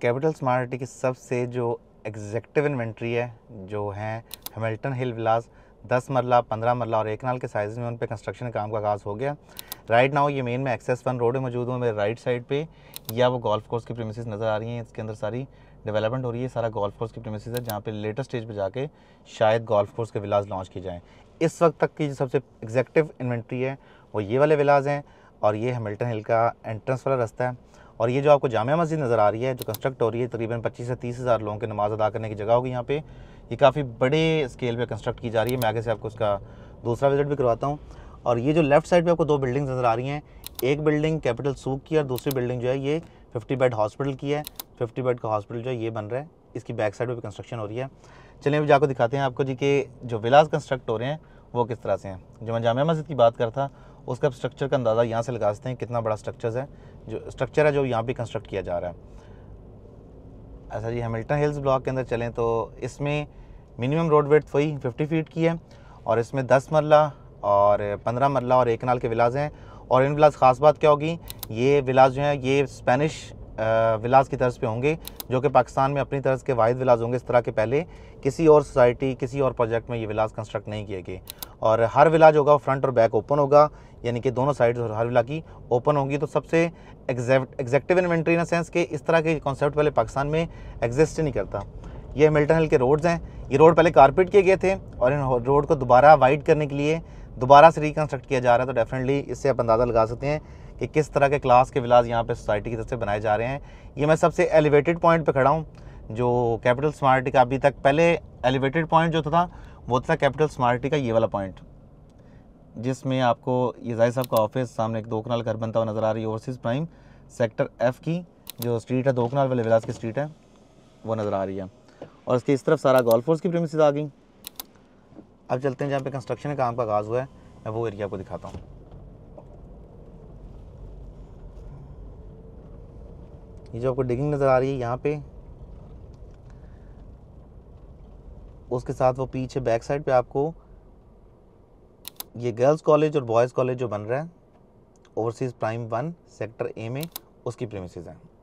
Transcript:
capital smart city की सबसे जो एग्जेक्टिव इन्वेंट्री है जो है हेमल्टन हिल विलास दस मरला पंद्रह मरला और एक नाल के साइज़ में उन पर कंस्ट्रक्शन काम का आगाज़ हो गया राइट नाउ ये मेन में एक्सेस वन रोड में मौजूद हूँ मेरे राइट साइड पे या वो गोल्फ कोर्स की प्रेमिस नज़र आ रही हैं इसके अंदर सारी डेवलपमेंट हो रही है सारा गोल्फ कोर्स की प्रेमिस है जहाँ पे लेटेस्ट स्टेज पे जाके शायद गोल्फ कोर्स के विलाज लॉन्च किए जाएँ इस वक्त तक की जो सबसे एग्जैक्टिव इन्वेंट्री है वो ये वाले विलाज हैं और ये हेमल्टन हिल का एंट्रेंस वाला रास्ता है और ये जो आपको जामिया मस्जिद नज़र आ रही है जो कंस्ट्रक्ट हो रही है तकरीबन पच्चीस से तीस हज़ार लोगों की नमाज़ अदा करने की जगह होगी यहाँ पे ये काफ़ी बड़े स्केल पे कंस्ट्रक्ट की जा रही है मैं आगे से आपको उसका दूसरा विजिट भी करवाता हूँ और ये जो लेफ्ट साइड पर आपको दो बिल्डिंग नज़र आ रही हैं एक बिल्डिंग कैपिटल सूख की और दूसरी बिल्डिंग जो है ये फिफ्टी बेड हॉस्पिटल की है फिफ्टी बेड का हॉस्पिटल जो है ये बन रहा है इसकी बैक साइड पर भी कंस्ट्रक्शन हो रही है चलिए अभी जाकर दिखाते हैं आपको जी के जो विलास कंस्ट्रक्ट हो रहे हैं वो किस तरह से हैं जो मैं जामिया मस्जिद की बात करता था उसका स्ट्रक्चर का अंदाज़ा यहाँ से लगा सकते हैं कितना बड़ा स्ट्रक्चर है जो स्ट्रक्चर है जो यहाँ पर कंस्ट्रक्ट किया जा रहा है अच्छा जी हेमिल्टन हिल्स ब्लॉक के अंदर चलें तो इसमें मिनिमम रोड वेट वही फिफ्टी फीट की है और इसमें दस मरला और पंद्रह मरला और एक नाल के विलाज हैं और इन विलाज ख़ास बात क्या होगी ये विलाज जो हैं ये स्पेनिश विलाज की तर्ज पे होंगे जो कि पाकिस्तान में अपनी तर्ज के वाद विलाज होंगे इस तरह के पहले किसी और सोसाइटी किसी और प्रोजेक्ट में ये विलाज कंस्ट्रक्ट नहीं किए गए और हर विलाज होगा फ्रंट और बैक ओपन होगा यानी कि दोनों साइड हरविला की ओपन होंगी तो सबसे एग्जैक्टिव इन्वेंट्री इन सेंस के इस तरह के कॉन्सेप्ट पहले पाकिस्तान में एग्जिस्ट नहीं करता ये मिल्टन हिल के रोड्स हैं ये रोड पहले कारपेट किए गए थे और इन रोड को दोबारा वाइड करने के लिए दोबारा से रिकन्स्ट्रक्ट किया जा रहा है तो डेफिनेटली इससे आप अंदाज़ा लगा सकते हैं कि किस तरह के क्लास के विलाज यहाँ पे सोसाइटी की तरफ से बनाए जा रहे हैं ये मैं सबसे एलिवेटेड पॉइंट पे खड़ा हूँ जो कैपिटल स्मार्टी का अभी तक पहले एलिवेटेड पॉइंट जो था वो था कैपिटल स्मार्टी का ये वाला पॉइंट जिसमें आपको ये जाहिर साहब का ऑफिस सामने एक दो कनाल घर बनता हुआ नज़र आ रही है ओवरसीज़ प्राइम सेक्टर एफ़ की जो स्ट्रीट है दो कनाल वाले विलास की स्ट्रीट है वो नज़र आ रही है और इसके इस तरफ सारा गोल्फोर्स की प्रेमिस आ गई अब चलते हैं जहाँ पे कंस्ट्रक्शन का काम का आगाज़ हुआ है मैं वो एरिया को दिखाता हूँ ये जो आपको डिगिंग नज़र आ रही है यहाँ पे उसके साथ वो पीछे बैक साइड पे आपको ये गर्ल्स कॉलेज और बॉयज़ कॉलेज जो बन रहा है overseas prime one sector A में उसकी प्रेमिस हैं